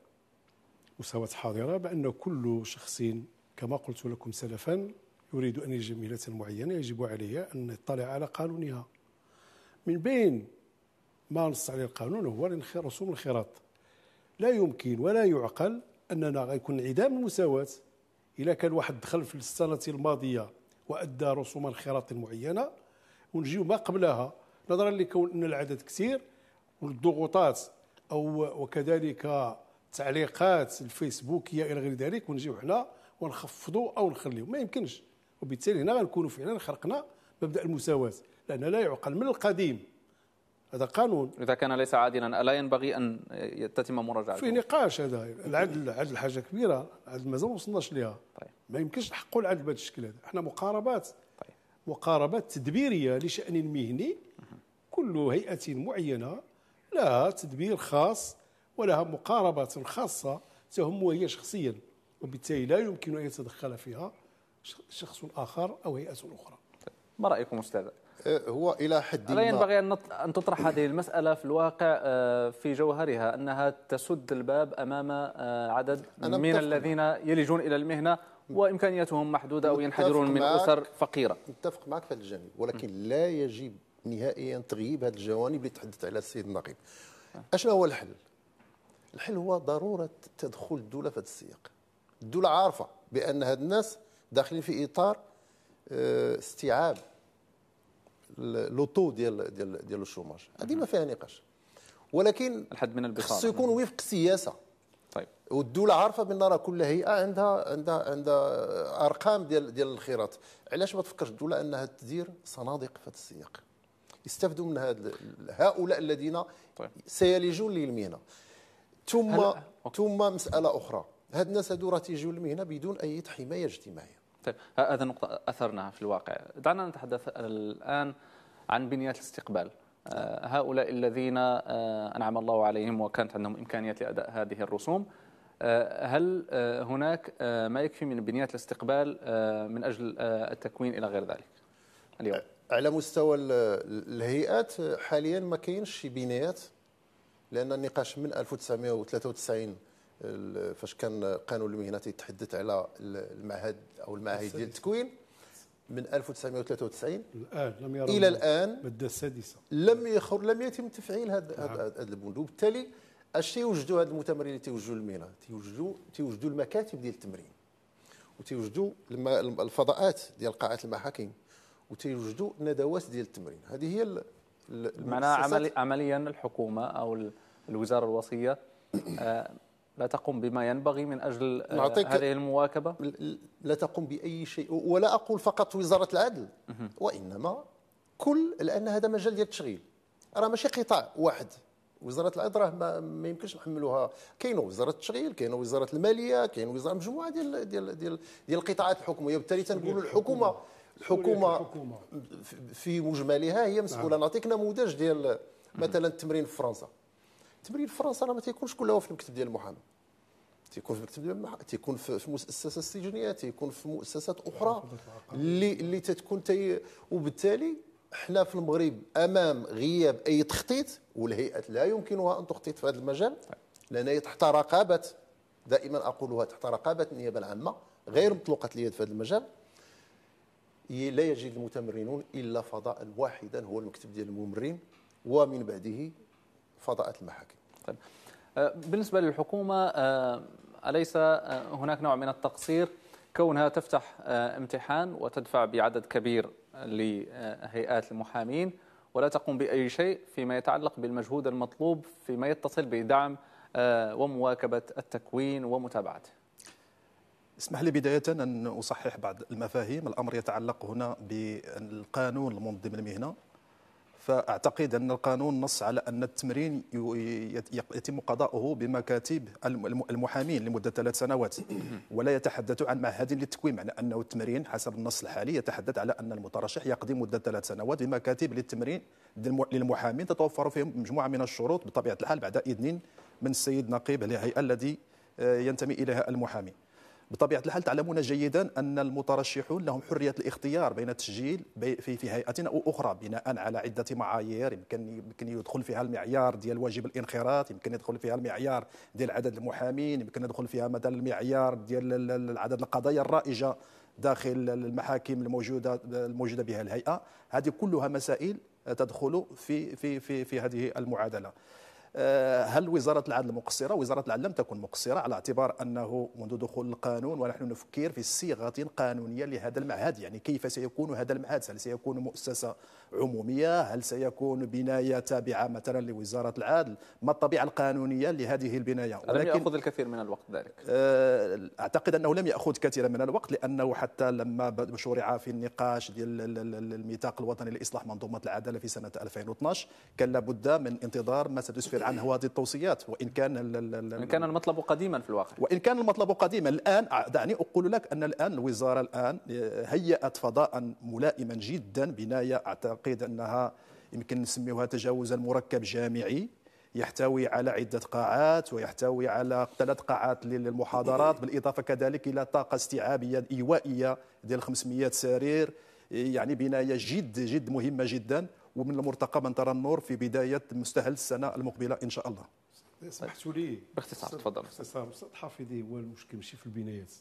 مساواة حاضرة بأن كل شخص كما قلت لكم سلفا يريد أن يجي معينة يجب عليه أن يطلع على قانونها من بين ما نص عليه القانون هو رسوم الخراط لا يمكن ولا يعقل اننا غيكون انعدام المساواه إذا كان واحد دخل في السنه الماضيه وادى رسوم انخراط معينه ونجيو ما قبلها نظرا لكون ان العدد كثير والضغوطات او وكذلك تعليقات الفيسبوكيه الى غير ذلك ونجيو حنا ونخفضوا او نخليو ما يمكنش وبالتالي هنا غنكونوا فعلا خرقنا مبدا المساواه لأن لا يعقل من القديم هذا قانون إذا كان ليس عادلا ألا ينبغي أن تتم مراجعه في نقاش هذا العدل العدل حاجة كبيرة العدل مازال ما وصلناش ليها طيب. ما يمكنش نحقوا العدل بهذا الشكل هذا احنا مقاربات طيب. مقاربات تدبيرية لشأن مهني كل هيئة معينة لها تدبير خاص ولها مقاربات خاصة تهم هي شخصيا وبالتالي لا يمكن أن يتدخل فيها شخص آخر أو هيئة أخرى طيب. ما رأيكم أستاذ هو الى حد ما لا ينبغي ان ان تطرح هذه المساله في الواقع آه، في جوهرها انها تسد الباب امام آه، عدد من الذين يلجون الى المهنه وامكانياتهم محدوده او ينحدرون من اسر فقيره متفق معك في الجانب ولكن لا يجب نهائيا تغييب هذه الجوانب اللي تحدث على السيد النقيب آه. اشنو هو الحل الحل هو ضروره تدخل الدوله في هذا السياق الدوله عارفه بان هاد الناس داخلين في اطار استيعاب لو تو ديال ديال ديال الشوماج هذه ما فيها نقاش ولكن الحد من البصاره خصو يكون وفق سياسه طيب والدوله عارفه بان راه كل هيئه عندها عندها عندها ارقام ديال ديال الخيرات علاش ما تفكرش الدوله انها تدير صناديق في هذا السياق يستافدوا من هاد هؤلاء الذين طيب. سيلجون للمهنه ثم ثم مساله اخرى هاد الناس هادو راه تيجيو للمهنه بدون اي حمايه اجتماعيه طيب هذا نقطة أثرناها في الواقع دعنا نتحدث الآن عن بنيات الاستقبال آه، هؤلاء الذين آه، أنعم الله عليهم وكانت عندهم إمكانية لأداء هذه الرسوم آه، هل هناك ما يكفي من بنيات الاستقبال من أجل التكوين إلى غير ذلك اليوم؟ على مستوى الهيئات حاليا ما كاينش شي بنايات لان النقاش من 1993 فاش كان قانون المهنه يتحدث على المعهد او المعاهد ديال التكوين من 1993 آه، الان لم يرى الى الان الماده السادسه لم يخر لم يتم تفعيل هذا البند وبالتالي اش تيوجدوا هاد نعم. المتمرين اللي تيوجدوا المهنه تيوجدوا تيوجدوا المكاتب ديال التمرين وتيوجدوا الفضاءات ديال قاعات المحاكم وتيوجدوا ندوات ديال التمرين هذه هي المعنى عملي عمليا الحكومه او الوزاره الوصيه آه، لا تقوم بما ينبغي من أجل آه، هذه المواكبة لا تقوم بأي شيء ولا أقول فقط وزارة العدل وإنما كل لأن هذا مجال ديال التشغيل راه ماشي قطاع واحد وزاره العدل راه ما, ما يمكنش نحملوها كاينه وزاره التشغيل كاينه وزاره الماليه كاين وزاره مجموعه ديال ديال ديال ديال القطاعات الحكوميه وبالتالي تنقولوا الحكومه الحكومه في مجملها هي مسؤوله نعم. نعطيك نموذج ديال مثلا التمرين في فرنسا التمرين في فرنسا راه ما تيكونش كله في المكتب ديال المحامي تيكون في المكتب ديال المح... تيكون في مؤسسه السجنيه تيكون في مؤسسات اخرى اللي اللي تتكون تي وبالتالي حنا في المغرب امام غياب اي تخطيط والهيئات لا يمكنها ان تخطط في هذا المجال لان هي تحت رقابه دائما اقولها تحت رقابه النيابه العامه غير مطلقه اليد في هذا المجال لا يجد المتمرنون الا فضاء واحدا هو المكتب ديال الممرين ومن بعده فضاءات المحاكم طيب. آه، بالنسبة للحكومة آه، أليس آه، هناك نوع من التقصير كونها تفتح امتحان وتدفع بعدد كبير لهيئات المحامين ولا تقوم بأي شيء فيما يتعلق بالمجهود المطلوب فيما يتصل بدعم ومواكبة التكوين ومتابعته اسمح لي بداية أن أصحح بعض المفاهيم الأمر يتعلق هنا بالقانون المنظم المهنة فاعتقد ان القانون نص على ان التمرين يتم قضاؤه بمكاتب المحامين لمده ثلاث سنوات ولا يتحدث عن معهد للتكوين معنى انه التمرين حسب النص الحالي يتحدث على ان المترشح يقضي مده ثلاث سنوات بمكاتب للتمرين للمحامين تتوفر فيهم مجموعه من الشروط بطبيعه الحال بعد اذن من السيد نقيب الهيئه الذي آه، ينتمي اليها المحامي بطبيعه الحال تعلمون جيدا ان المترشحون لهم حريه الاختيار بين التسجيل في في هيئه او اخرى بناء على عده معايير يمكن يمكن يدخل فيها المعيار ديال واجب الانخراط يمكن يدخل فيها المعيار ديال عدد المحامين يمكن يدخل فيها مثلا المعيار ديال عدد القضايا الرائجه داخل المحاكم الموجوده الموجوده بها الهيئه هذه كلها مسائل تدخل في في في في هذه المعادله آه، هل وزارة العدل مقصرة؟ وزارة العدل لم تكن مقصرة على اعتبار أنه منذ دخول القانون ونحن نفكر في الصيغة القانونية لهذا المعهد يعني كيف سيكون هذا المعهد هل سيكون مؤسسة عمومية هل سيكون بناية تابعة مثلا لوزارة العدل ما الطبيعة القانونية لهذه البناية لم يأخذ الكثير من الوقت ذلك آه، أعتقد أنه لم يأخذ كثيرا من الوقت لأنه حتى لما شرع في النقاش الميثاق الوطني لإصلاح منظومة العدالة في سنة 2012 كان لابد من انتظار ما ستسفر عن هذه التوصيات وان كان وان كان المطلب قديما في الواقع وان كان المطلب قديما الان دعني اقول لك ان الان الوزاره الان آه، هيأت فضاء ملائما جدا بنايه اعتقد انها يمكن نسميوها تجاوزا مركب جامعي يحتوي على عدة قاعات ويحتوي على ثلاث قاعات للمحاضرات بالإضافة كذلك إلى طاقة استيعابية إيوائية ديال 500 سرير يعني بناية جد جد مهمة جدا ومن المرتقب ان ترى النور في بدايه مستهل السنه المقبله ان شاء الله سمحتوا لي باختصار تفضل باختصار استاذ حافظي هو المشكل ماشي في البنايات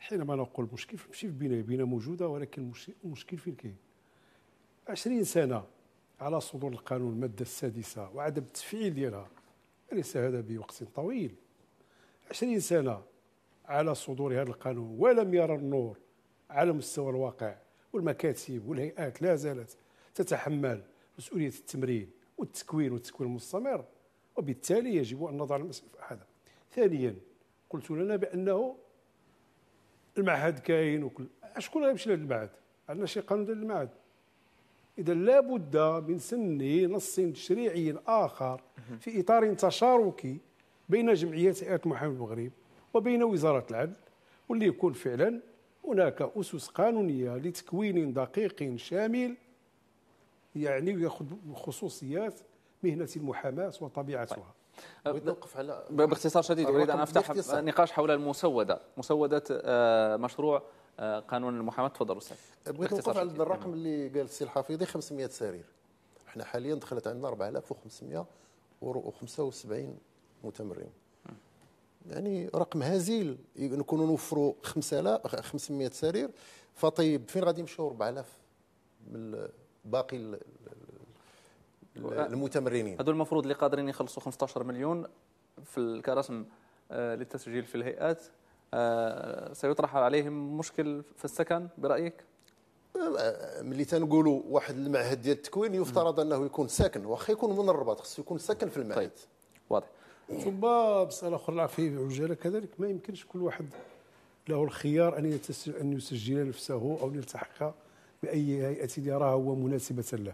حينما نقول مشكل ماشي في البنايه البنايه موجوده ولكن المشكل فين كاين 20 سنه على صدور القانون الماده السادسه وعدم التفعيل ديالها ليس هذا بوقت طويل 20 سنه على صدور هذا القانون ولم يرى النور على مستوى الواقع والمكاتب والهيئات لا زالت تتحمل مسؤوليه التمرين والتكوين والتكوين المستمر وبالتالي يجب ان نضع المسألة في هذا ثانيا قلت لنا بانه المعهد كاين وكل شكون غيمشي للمعهد عندنا شي قانون ديال المعهد اذا لابد من سن نص تشريعي اخر في اطار تشاركي بين جمعيات هيئه محامي المغرب وبين وزاره العدل واللي يكون فعلا هناك اسس قانونيه لتكوين دقيق شامل يعني وياخذ خصوصيات مهنه المحاماه وطبيعتها طيب. نوقف على باختصار شديد اريد ان افتح نقاش حول المسوده مسوده آه، مشروع آه، قانون المحاماه تفضل استاذ بغيت نوقف على الرقم اللي قال السي الحفيظي 500 سرير احنا حاليا دخلت عندنا 4500 و75 متمرين يعني رقم هزيل نكونوا نوفروا 5000 500 سرير فطيب فين غادي يمشيو 4000 من باقي المتمرنين هذول المفروض اللي قادرين يخلصوا 15 مليون في كرسم آه، للتسجيل في الهيئات آه، سيطرح عليهم مشكل في السكن برايك؟ آه، ملي تنقولوا واحد المعهد ديال التكوين يفترض انه يكون ساكن واخا يكون من الرباط خصو يكون ساكن في المعهد طيب. واضح ثم مساله اخرى في عجاله كذلك ما يمكنش كل واحد له الخيار ان ان يسجل نفسه او ان يلتحق باي هيئه يراها هو مناسبه له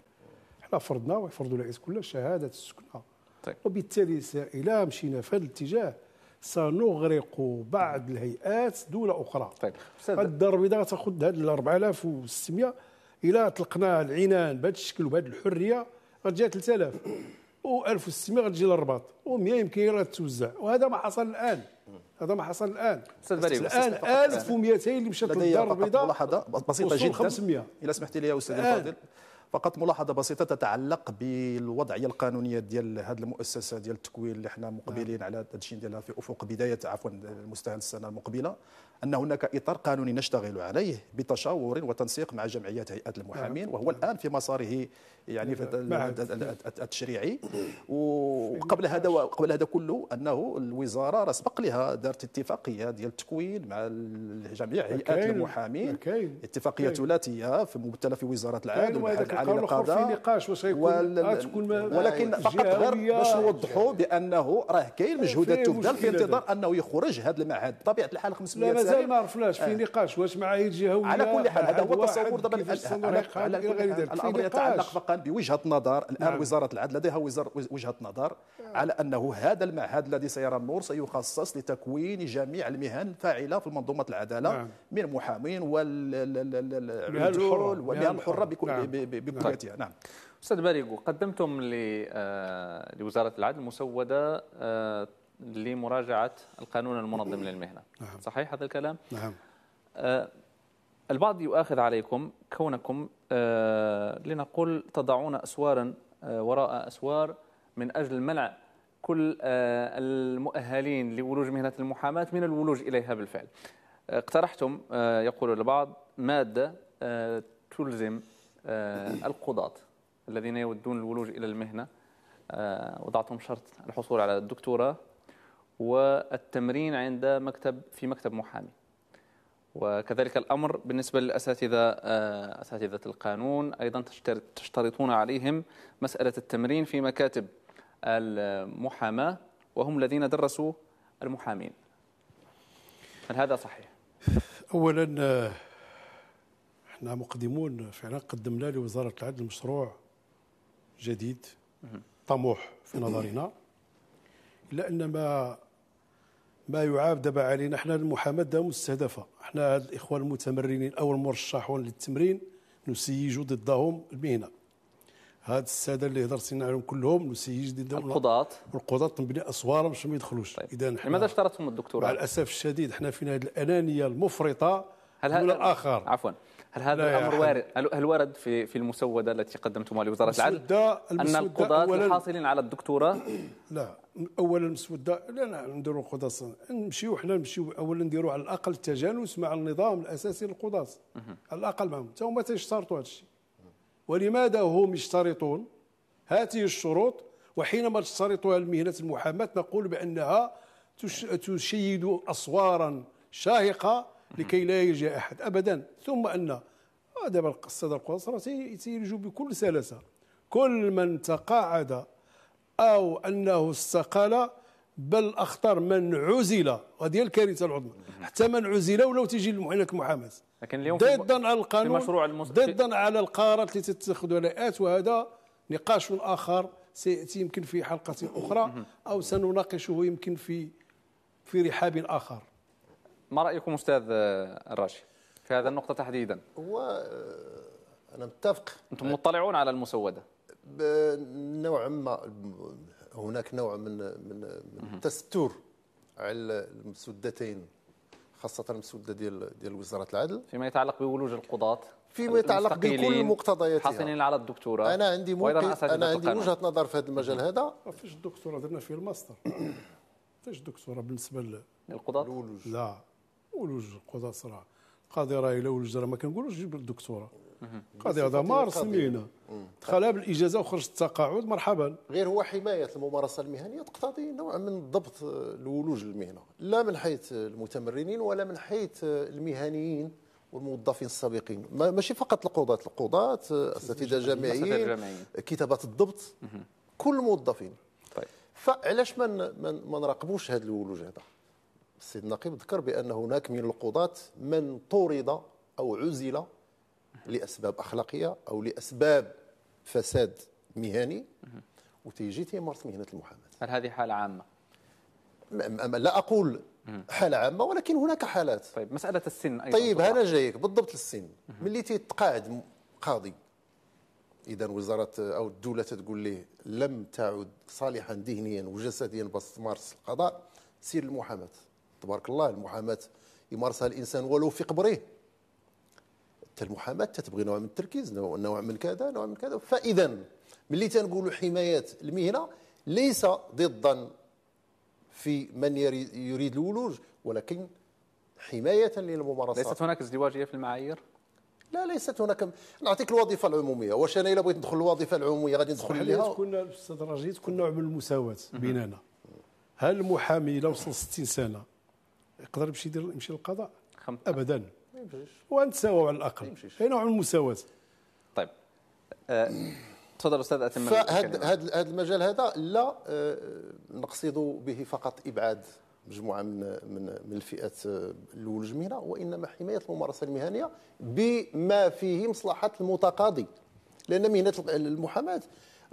حنا فرضنا ويفرضوا العيس كله شهاده السكنه طيب. وبالتالي الى مشينا في هذا الاتجاه سنغرق بعض الهيئات دول اخرى طيب الدار البيضاء تاخذ هذه 4600 الى طلقنا العنان بهذا الشكل وبهذه الحريه غتجي 3000 و1600 غتجي للرباط و100 يمكن غير توزع وهذا ما حصل الان هذا ما حصل الان استاذ بريو الان 1200 اللي مشات للدار البيضاء ملاحظه بسيطه جدا 500 الا سمحت لي يا استاذ الفاضل فقط ملاحظه بسيطه تتعلق بالوضعيه القانونيه ديال هذه المؤسسه ديال التكوين اللي احنا مقبلين نعم. على التدشين ديالها في افق بدايه عفوا المستهل السنه المقبله أن هناك إطار قانوني نشتغل عليه بتشاور وتنسيق مع جمعيات هيئات المحامين نعم. وهو الآن في مساره يعني نعم. التشريعي وقبل هذا وقبل هذا كله أنه الوزارة راه سبق لها دارت اتفاقية ديال التكوين مع جميع هيئات المحامين اتفاقية ثلاثية في ممثلة في وزارة العدل يعني وعلى القضاء آه، ولكن فقط غير باش نوضحوا بأنه راه كاين آه، مجهودات تبذل في انتظار أنه يخرج هذا المعهد بطبيعة الحال 500 مازال ما عرفناش في آه. نقاش واش مع ولا على كل حال هذا هو التصور دابا الامر يتعلق فقط بوجهه نظر الان نعم. وزاره العدل لديها وجهه نظر نعم. على انه هذا المعهد الذي سيرى النور سيخصص لتكوين جميع المهن الفاعله في منظومه العداله نعم. من محامين والعدول والمهن الحره بكل نعم. بطبيعتها نعم. نعم استاذ باريكو قدمتم آه، لوزاره العدل مسوده آه، لمراجعة القانون المنظم للمهنة نعم. صحيح هذا الكلام؟ نعم آه البعض يؤاخذ عليكم كونكم آه لنقول تضعون أسوارا آه وراء أسوار من أجل منع كل آه، المؤهلين لولوج مهنة المحاماة من الولوج إليها بالفعل آه، اقترحتم آه، يقول البعض مادة تلزم القضاة الذين يودون الولوج إلى المهنة وضعتم شرط الحصول على الدكتوراه والتمرين عند مكتب في مكتب محامي وكذلك الأمر بالنسبة للأساتذة آه، أساتذة القانون أيضا تشترطون عليهم مسألة التمرين في مكاتب المحاماة وهم الذين درسوا المحامين هل هذا صحيح؟ أولا آه، احنا مقدمون فعلا قدمنا لوزارة العدل مشروع جديد طموح في نظرنا إلا أن ما ما يعاب دابا علينا حنا المحاماه دا مستهدفه حنا هاد الاخوان المتمرنين او المرشحون للتمرين نسيج ضدهم المهنه هاد الساده اللي هضرت عليهم كلهم نسيج ضدهم القضاة القضاة تنبني اسوارهم باش ما يدخلوش طيب. اذا لماذا اشترطتم الدكتور؟ مع الاسف الشديد حنا فينا هذه الانانيه المفرطه هل هذا الاخر عفوا هل هذا الامر وارد هل ورد في في المسوده التي قدمتمها لوزاره العدل ان القضاه الحاصلين على الدكتوراه (clears throat) لا اولا المسوده لا لا نديروا القضاة نمشيو حنا نمشيو اولا نديروا على الاقل التجانس مع النظام الاساسي للقضاة على الاقل معهم حتى هما تيشترطوا هذا الشيء ولماذا هم يشترطون هذه الشروط وحينما تشترطها المهنه المحاماه نقول بانها تشيد اسوارا شاهقه لكي لا يجي احد ابدا ثم ان دابا القصه القصه سيلجو بكل سلاسه كل من تقاعد او انه استقال بل اخطر من عزل وهذه الكارثه العظمى حتى من عزل ولو تجي لك محامس لكن اليوم ضدا على القانون ضدا على القرارات التي تتخذها الهيئات وهذا نقاش اخر سياتي يمكن في حلقه اخرى او سنناقشه يمكن في في رحاب اخر ما رايكم استاذ آه، الراشي في هذا النقطه تحديدا هو آه، انا متفق انتم مطلعون على المسوده نوعا ما هناك نوع من من من التستور على المسودتين خاصه المسوده ديال ديال وزاره العدل فيما يتعلق بولوج القضاه فيما يتعلق بكل مقتضياتها حاصلين على الدكتوراه انا عندي انا عندي وجهه نظر في هذا المجال هذا ما فيش الدكتوراه درنا فيه الماستر (coughs) ما فيش الدكتوراه بالنسبه للقضاه لا كنقولوش قضاة صراع القاضي راه الا الجرى ما كنقولوش جيب الدكتوره القاضي هذا مارس المهنه دخلها بالاجازه وخرج التقاعد مرحبا غير هو حمايه الممارسه المهنيه تقتضي نوع من ضبط الولوج للمهنه لا من حيث المتمرنين ولا من حيث المهنيين والموظفين السابقين ماشي فقط القضاة القضاة اساتذه جامعيين كتابه الضبط كل الموظفين طيب فعلاش ما ما نراقبوش هذا الولوج هذا السيد النقيب ذكر بأن هناك من القضاة من طرد أو عزل لأسباب أخلاقية أو لأسباب فساد مهني وتيجي تيمارس مهنة المحاماة هل هذه حالة عامة؟ لا أقول حالة عامة ولكن هناك حالات طيب مسألة السن أيضا طيب أنا جايك بالضبط للسن ملي تيتقاعد قاضي إذا وزارة أو الدولة تقول له لم تعد صالحا ذهنيا وجسديا باش تمارس القضاء سير المحاماة تبارك الله المحاماه يمارسها الانسان ولو في قبره حتى المحاماه تتبغي نوع من التركيز نوع من كذا نوع من كذا فاذا ملي تنقولوا حمايه المهنه ليس ضدا في من يريد الولوج ولكن حمايه للممارسات ليست هناك ازدواجيه في المعايير لا ليست هناك نعطيك الوظيفه العموميه واش انا الا بغيت ندخل الوظيفه العموميه غادي ندخل لها تكون استاذ رجيت تكون نوع من المساواه بيننا هل المحامي الا وصل 60 سنه يقدر يمشي يدير يمشي للقضاء ابدا ما وانت ونتساووا على الاقل اي نوع من المساواه طيب آه، تفضل استاذ اتم هذا هذا المجال هذا لا آه، نقصد به فقط ابعاد مجموعه من من من الفئات آه، المجمله وانما حمايه الممارسه المهنيه بما فيه مصلحه المتقاضي لان مهنه المحاماه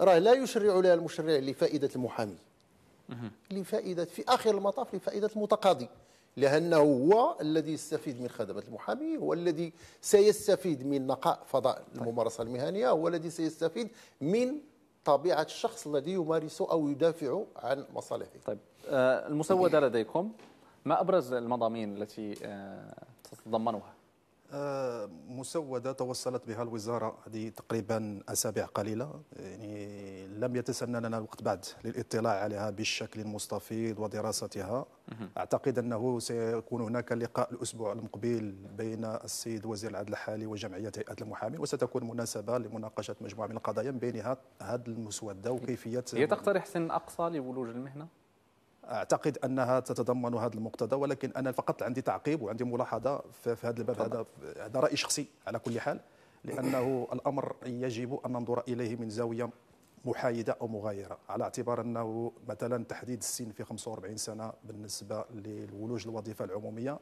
راه لا يشرع لها المشرع لفائده المحامي لفائده في اخر المطاف لفائده المتقاضي لأنه هو الذي يستفيد من خدمة المحامي هو الذي سيستفيد من نقاء فضاء الممارسة المهنية هو الذي سيستفيد من طبيعة الشخص الذي يمارس أو يدافع عن مصالحه طيب آه، المسودة لديكم ما أبرز المضامين التي آه، تتضمنها؟ آه، مسودة توصلت بها الوزارة هذه تقريبا أسابيع قليلة يعني لم يتسنى لنا الوقت بعد للاطلاع عليها بشكل مستفيض ودراستها أعتقد أنه سيكون هناك لقاء الأسبوع المقبل بين السيد وزير العدل الحالي وجمعية هيئة المحامين وستكون مناسبة لمناقشة مجموعة من القضايا من بينها هذا المسودة وكيفية هي تقترح سن أقصى لولوج المهنة؟ اعتقد انها تتضمن هذا المقتضى ولكن انا فقط عندي تعقيب وعندي ملاحظه في هذا الباب هذا هذا راي شخصي على كل حال لانه الامر يجب ان ننظر اليه من زاويه محايده او مغايره على اعتبار انه مثلا تحديد السن في 45 سنه بالنسبه للولوج الوظيفه العموميه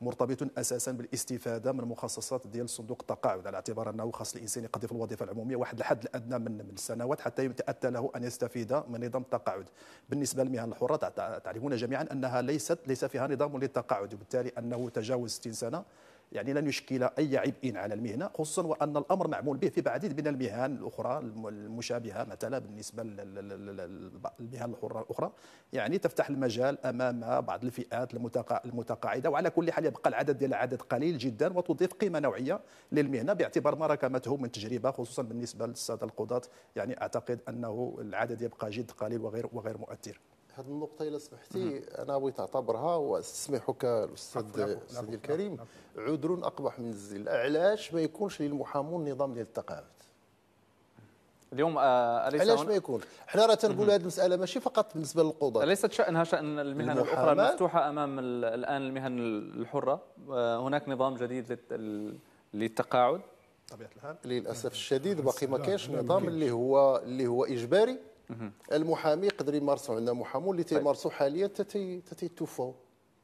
مرتبط اساسا بالاستفاده من مخصصات ديال صندوق التقاعد على اعتبار انه خاص الانسان يقضي في الوظيفه العموميه واحد الحد الادنى من من السنوات حتى يتاتى له ان يستفيد من نظام التقاعد بالنسبه للمهن الحره تعلمون جميعا انها ليست ليس فيها نظام للتقاعد وبالتالي انه تجاوز 60 سنه يعني لن يشكل أي عبء على المهنة خصوصا وأن الأمر معمول به في بعديد من المهن الأخرى المشابهة مثلا بالنسبة للمهن الحرة الأخرى يعني تفتح المجال أمام بعض الفئات المتقاعدة وعلى كل حال يبقى العدد ديال عدد قليل جدا وتضيف قيمة نوعية للمهنة باعتبار ما ركمته من تجربة خصوصا بالنسبة للسادة القضاة يعني أعتقد أنه العدد يبقى جد قليل وغير وغير مؤثر هذه النقطة إلا سمحتي أنا بغيت أعتبرها واستسمحك الأستاذ سيدي الكريم عذر أقبح من الزل علاش ما يكونش للمحامون نظام ديال التقاعد اليوم آه، اليس علاش ما يكون حنا راه تنقول هذه المساله ماشي فقط بالنسبه للقضاء اليست شانها شان المهن الاخرى المفتوحه امام الان المهن الحره آه، هناك نظام جديد للتقاعد طبيعه الحال للاسف الشديد آه، باقي ما كاينش نظام اللي هو اللي هو اجباري المحامي يقدر يمارسوا عندنا محامون اللي طيب. تيمارسوا حاليا تتوفوا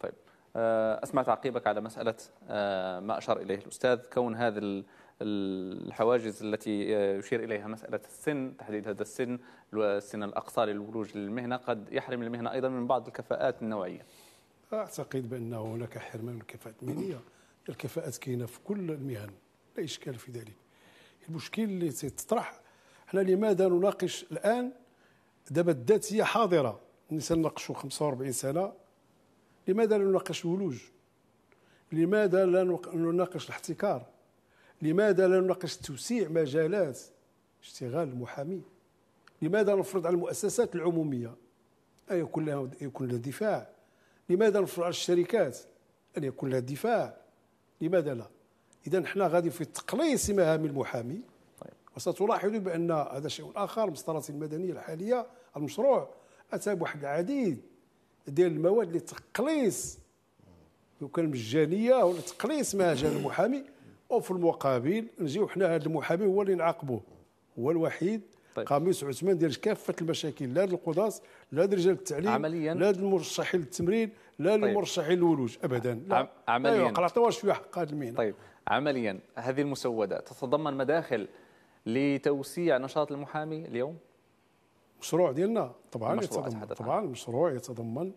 طيب آه، اسمع تعقيبك على مساله آه، ما اشار اليه الاستاذ كون هذا الحواجز التي آه، يشير إليها مسألة السن تحديد هذا السن السن الأقصى للولوج للمهنة قد يحرم المهنة أيضا من بعض الكفاءات النوعية أعتقد بأنه هناك حرمان من الكفاءات المهنية الكفاءات كاينة في كل المهن لا إشكال في ذلك المشكل اللي تطرح احنا لماذا نناقش الآن دابا الذاتيه حاضره الانسان ناقشوا 45 سنه لماذا لا نناقش الولوج لماذا لا نناقش الاحتكار لماذا لا نناقش توسيع مجالات اشتغال المحامي لماذا نفرض على المؤسسات العموميه ان يكون لها يكون لها دفاع لماذا نفرض على الشركات ان يكون لها دفاع لماذا لا اذا حنا غادي في تقليص مهام المحامي طيب. وستلاحظ بان هذا شيء اخر المسطره المدنيه الحاليه المشروع اتى بواحد العديد ديال المواد لتقليص لو كان مجانيه ولا تقليص جا المحامي وفي المقابل نجيو حنا هذا المحامي هو اللي نعاقبوه هو الوحيد طيب. قميص عثمان ديال كافه المشاكل لا للقضاة لا لرجال التعليم عمليا لا للمرشحين للتمرين لا طيب. للمرشحين للولوج ابدا لا عمليا لا يعقل شويه حق هذه المهنه طيب عمليا هذه المسوده تتضمن مداخل لتوسيع نشاط المحامي اليوم المشروع ديالنا طبعا يتضمن طبعا المشروع يتضمن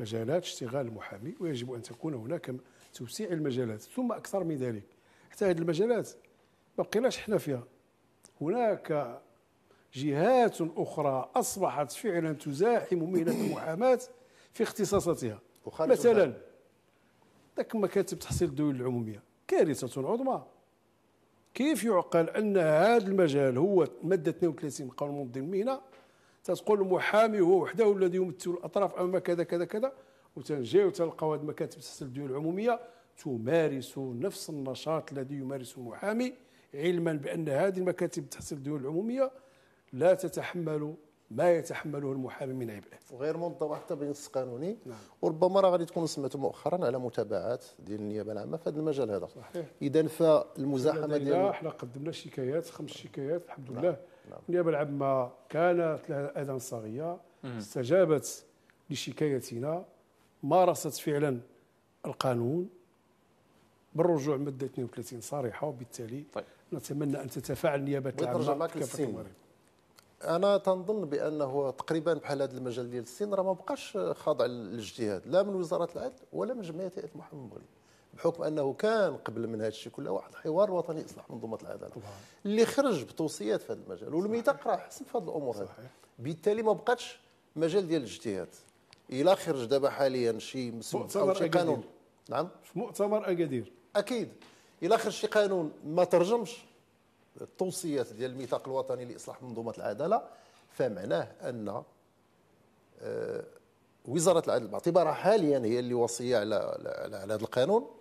مجالات اشتغال المحامي ويجب ان تكون هناك توسيع المجالات ثم اكثر من ذلك حتى هذه المجالات ما بقيناش حنا فيها هناك جهات اخرى اصبحت فعلا تزاحم مهنه (coughs) المحاماه في اختصاصاتها مثلا ذاك مكاتب تحصيل الدول العموميه كارثه عظمى كيف يعقل ان هذا المجال هو ماده 32 من قانون منظم المهنه تتقول المحامي هو وحده الذي يمثل الاطراف امام كذا كذا كذا وتنجي تلقاو هذه المكاتب الديون العموميه تمارس نفس النشاط الذي يمارسه المحامي علما بان هذه المكاتب تحت الديون العموميه لا تتحمل ما يتحمله المحامي من عبئات وغير منضبط حتى بالنص القانوني نعم. وربما راه غادي تكون سمعت مؤخرا على متابعات ديال النيابه العامه في هذا المجال هذا صحيح اذا فالمزاحمه ديال حنا قدمنا شكايات خمس شكايات الحمد نعم. لله نعم. ونيابه نعم. ما كانت لها اذان صاغيه استجابت لشكايتنا مارست فعلا القانون بالرجوع مده 32 صريحه وبالتالي طيب. نتمنى ان تتفاعل نيابه العامه كافه المغرب انا تنظن بانه تقريبا بحال هذا المجال ديال السن راه ما بقاش خاضع للاجتهاد لا من وزاره العدل ولا من جمعيه محمد المغرب بحكم انه كان قبل من هذا الشيء كله واحد الحوار الوطني لاصلاح منظومه العداله طبعا. اللي خرج بتوصيات في هذا المجال والميثاق راه حسن في هذه الامور هذه بالتالي ما بقاتش مجال ديال الاجتهاد الى خرج دابا حاليا شي مسؤول او شي قانون نعم في مؤتمر اكادير اكيد الى خرج شي قانون ما ترجمش التوصيات ديال الميثاق الوطني لاصلاح منظومه العداله فمعناه ان آه، وزاره العدل باعتبارها حاليا هي اللي وصيه على على هذا القانون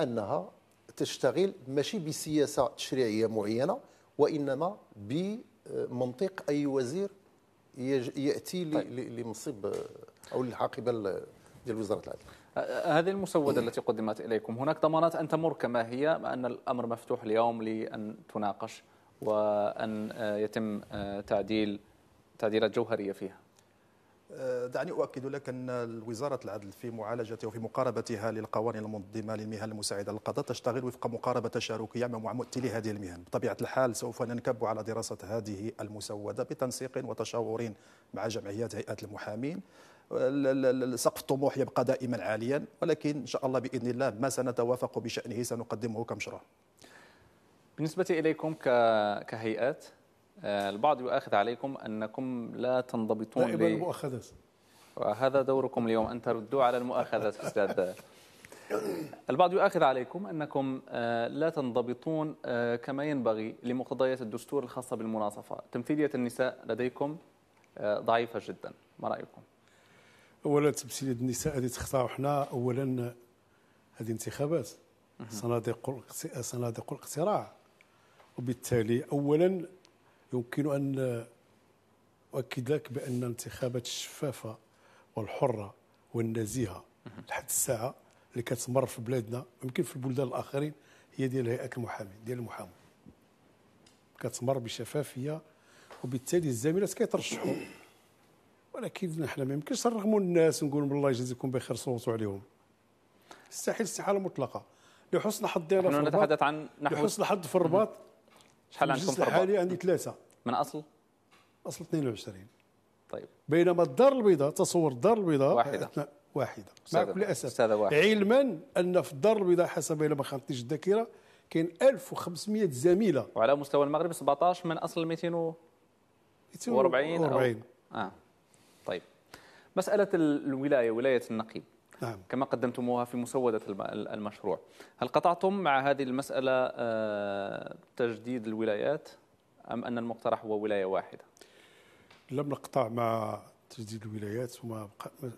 انها تشتغل ماشي بسياسه تشريعيه معينه وانما بمنطق اي وزير ياتي طيب. لمنصب او للحاقبه ديال وزاره العدل هذه المسودة التي قدمت إليكم هناك ضمانات أن تمر كما هي مع أن الأمر مفتوح اليوم لأن تناقش وأن آه، يتم آه، تعديل تعديلات جوهرية فيها آه، دعني أؤكد لك أن وزارة العدل في معالجتها وفي مقاربتها للقوانين المنظمة للمهن المساعدة للقضاء تشتغل وفق مقاربة تشاركية مع ممثلي هذه المهن بطبيعة الحال سوف ننكب على دراسة هذه المسودة بتنسيق وتشاور مع جمعيات هيئات المحامين سقف الطموح يبقى دائما عاليا ولكن إن شاء الله بإذن الله ما سنتوافق بشأنه سنقدمه كمشروع بالنسبة إليكم كهيئات آه، البعض يؤاخذ عليكم أنكم لا تنضبطون دائما المؤاخذات وهذا دوركم اليوم أن تردوا على المؤاخذات أستاذ البعض يؤاخذ عليكم أنكم آه، لا تنضبطون آه، كما ينبغي لمقتضيات الدستور الخاصة بالمناصفة تمثيلية النساء لديكم ضعيفة جدا ما رأيكم؟ أولا تمثيلية النساء هذه تختاروا حنا أولا هذه انتخابات صناديق صناديق الاقتراع وبالتالي أولا يمكن أن أؤكد لك بأن الانتخابات الشفافة والحرة والنزيهة لحد الساعة اللي كتمر في بلادنا ويمكن في البلدان الآخرين هي ديال هيئة المحامي ديال المحامين كتمر بشفافية وبالتالي الزميلات كيترشحوا ولكن احنا ما يمكنش نرغموا الناس ونقول لهم الله يجازيكم بخير صوتوا عليهم استحيل استحاله مطلقه لحسن حظنا في الرباط نتحدث عن نحو لحسن حظ في الرباط شحال عندكم في الحالي عندي ثلاثه من اصل اصل 22 طيب بينما الدار البيضاء تصور الدار البيضاء واحده واحده مع كل اسف علما ان في الدار البيضاء حسب الى ما خانتنيش الذاكره كاين 1500 زميله وعلى مستوى المغرب 17 من اصل 240 أو... اه طيب مساله الولايه ولايه النقيب نعم. كما قدمتموها في مسودة المشروع هل قطعتم مع هذه المسألة آه، تجديد الولايات أم أن المقترح هو ولاية واحدة لم نقطع مع تجديد الولايات وما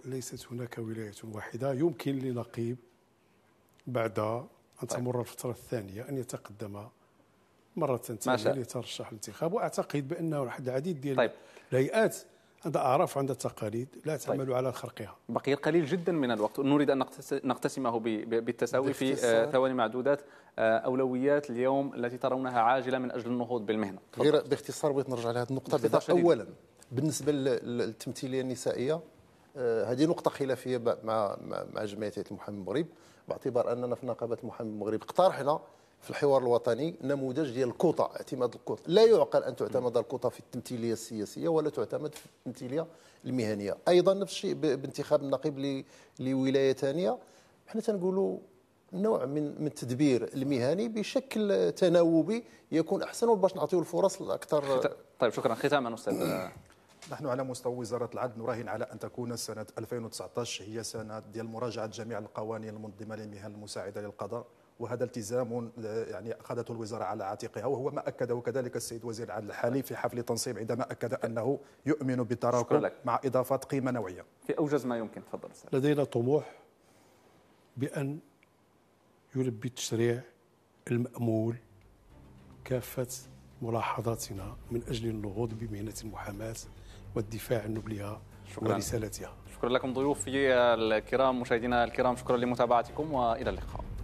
ليست هناك ولاية واحدة يمكن لنقيب بعد أن طيب. تمر الفترة الثانية أن يتقدم مرة ثانية ليترشح الانتخاب وأعتقد بأنه العديد ديال طيب. الهيئات عند اعراف عند تقاليد لا طيب. تعمل طيب. على خرقها بقي قليل جدا من الوقت نريد ان نقتسمه بالتساوي في آه، ثواني معدودات آه، اولويات اليوم التي ترونها عاجله من اجل النهوض بالمهنه غير باختصار بغيت نرجع لهذه النقطه اولا بالنسبه للتمثيليه النسائيه آه، هذه نقطة خلافية مع مع جمعية المحامي المغرب باعتبار أننا في نقابة المحامي المغرب اقترحنا في الحوار الوطني نموذج ديال الكوطه اعتماد الكوطه لا يعقل ان تعتمد الكوطه في التمثيليه السياسيه ولا تعتمد في التمثيليه المهنيه ايضا نفس الشيء بانتخاب النقيب لولايه ثانيه حنا تنقولوا نوع من من التدبير المهني بشكل تناوبي يكون احسن باش نعطيو الفرص الاكثر طيب شكرا ختاما استاذ نحن على مستوى وزارة العدل نراهن على أن تكون سنة 2019 هي سنة ديال مراجعة جميع القوانين المنظمة للمهن المساعدة للقضاء وهذا التزام يعني اخذته الوزاره على عاتقها وهو ما اكده كذلك السيد وزير العدل الحالي في حفل تنصيب عندما اكد انه يؤمن بالتراكم مع اضافه قيمه نوعيه. في اوجز ما يمكن تفضل لدينا طموح بان يلبي التشريع المامول كافه ملاحظاتنا من اجل النهوض بمهنه المحاماه والدفاع عن نبلها شكرا. ورسالتها شكرا لكم ضيوفي الكرام مشاهدينا الكرام شكرا لمتابعتكم والى اللقاء